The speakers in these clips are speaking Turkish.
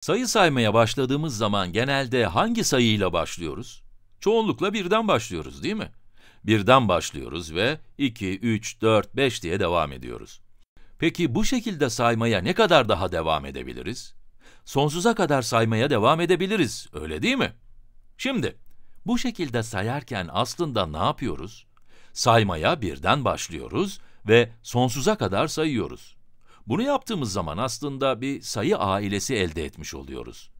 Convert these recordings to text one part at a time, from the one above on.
Sayı saymaya başladığımız zaman genelde hangi sayıyla başlıyoruz? Çoğunlukla birden başlıyoruz değil mi? Birden başlıyoruz ve 2, 3, 4, 5 diye devam ediyoruz. Peki bu şekilde saymaya ne kadar daha devam edebiliriz? Sonsuza kadar saymaya devam edebiliriz, öyle değil mi? Şimdi, bu şekilde sayarken aslında ne yapıyoruz? Saymaya birden başlıyoruz ve sonsuza kadar sayıyoruz. Bunu yaptığımız zaman aslında bir sayı ailesi elde etmiş oluyoruz.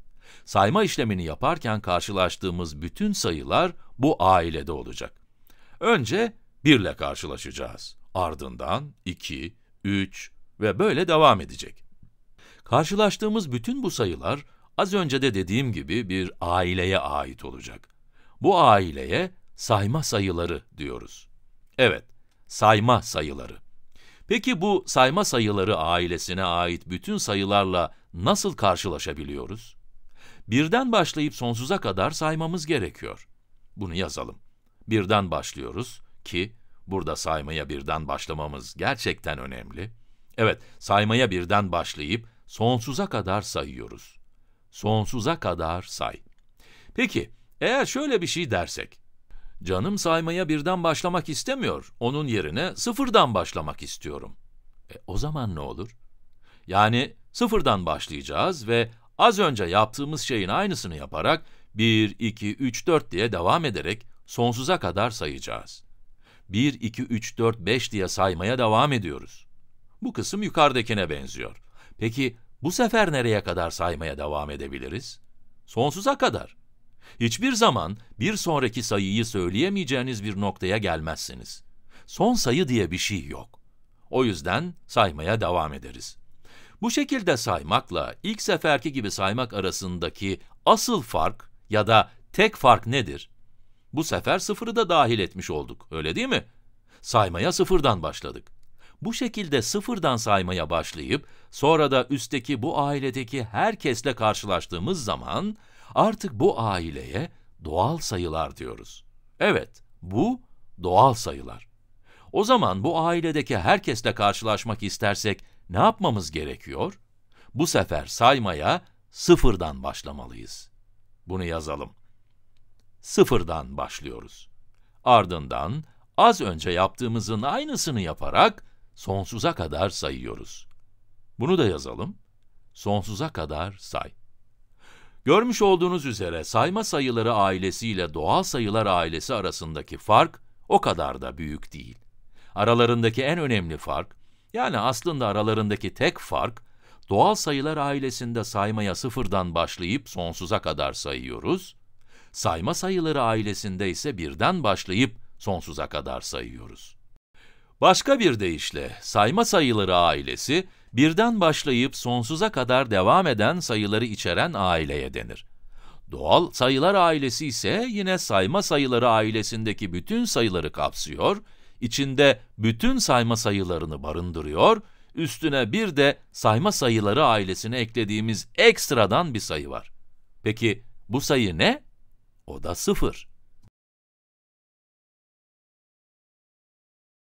Sayma işlemini yaparken karşılaştığımız bütün sayılar bu ailede olacak. Önce 1 ile karşılaşacağız. Ardından 2, 3 ve böyle devam edecek. Karşılaştığımız bütün bu sayılar az önce de dediğim gibi bir aileye ait olacak. Bu aileye sayma sayıları diyoruz. Evet, sayma sayıları. Peki bu sayma sayıları ailesine ait bütün sayılarla nasıl karşılaşabiliyoruz? Birden başlayıp sonsuza kadar saymamız gerekiyor. Bunu yazalım. Birden başlıyoruz ki burada saymaya birden başlamamız gerçekten önemli. Evet, saymaya birden başlayıp sonsuza kadar sayıyoruz. Sonsuza kadar say. Peki, eğer şöyle bir şey dersek, Canım saymaya birden başlamak istemiyor. Onun yerine sıfırdan başlamak istiyorum. E, o zaman ne olur? Yani sıfırdan başlayacağız ve az önce yaptığımız şeyin aynısını yaparak 1, 2, 3, 4 diye devam ederek sonsuza kadar sayacağız. 1, 2, 3, 4, 5 diye saymaya devam ediyoruz. Bu kısım yukarıdakine benziyor. Peki bu sefer nereye kadar saymaya devam edebiliriz? Sonsuza kadar. Hiçbir zaman bir sonraki sayıyı söyleyemeyeceğiniz bir noktaya gelmezsiniz. Son sayı diye bir şey yok. O yüzden saymaya devam ederiz. Bu şekilde saymakla ilk seferki gibi saymak arasındaki asıl fark ya da tek fark nedir? Bu sefer sıfırı da dahil etmiş olduk, öyle değil mi? Saymaya sıfırdan başladık. Bu şekilde sıfırdan saymaya başlayıp sonra da üstteki bu ailedeki herkesle karşılaştığımız zaman Artık bu aileye doğal sayılar diyoruz. Evet, bu doğal sayılar. O zaman bu ailedeki herkesle karşılaşmak istersek ne yapmamız gerekiyor? Bu sefer saymaya sıfırdan başlamalıyız. Bunu yazalım. Sıfırdan başlıyoruz. Ardından az önce yaptığımızın aynısını yaparak sonsuza kadar sayıyoruz. Bunu da yazalım. Sonsuza kadar say. Görmüş olduğunuz üzere sayma sayıları ailesiyle doğal sayılar ailesi arasındaki fark o kadar da büyük değil. Aralarındaki en önemli fark, yani aslında aralarındaki tek fark, doğal sayılar ailesinde saymaya sıfırdan başlayıp sonsuza kadar sayıyoruz, sayma sayıları ailesinde ise birden başlayıp sonsuza kadar sayıyoruz. Başka bir deyişle sayma sayıları ailesi, birden başlayıp sonsuza kadar devam eden sayıları içeren aileye denir. Doğal sayılar ailesi ise yine sayma sayıları ailesindeki bütün sayıları kapsıyor, içinde bütün sayma sayılarını barındırıyor, üstüne bir de sayma sayıları ailesine eklediğimiz ekstradan bir sayı var. Peki bu sayı ne? O da sıfır.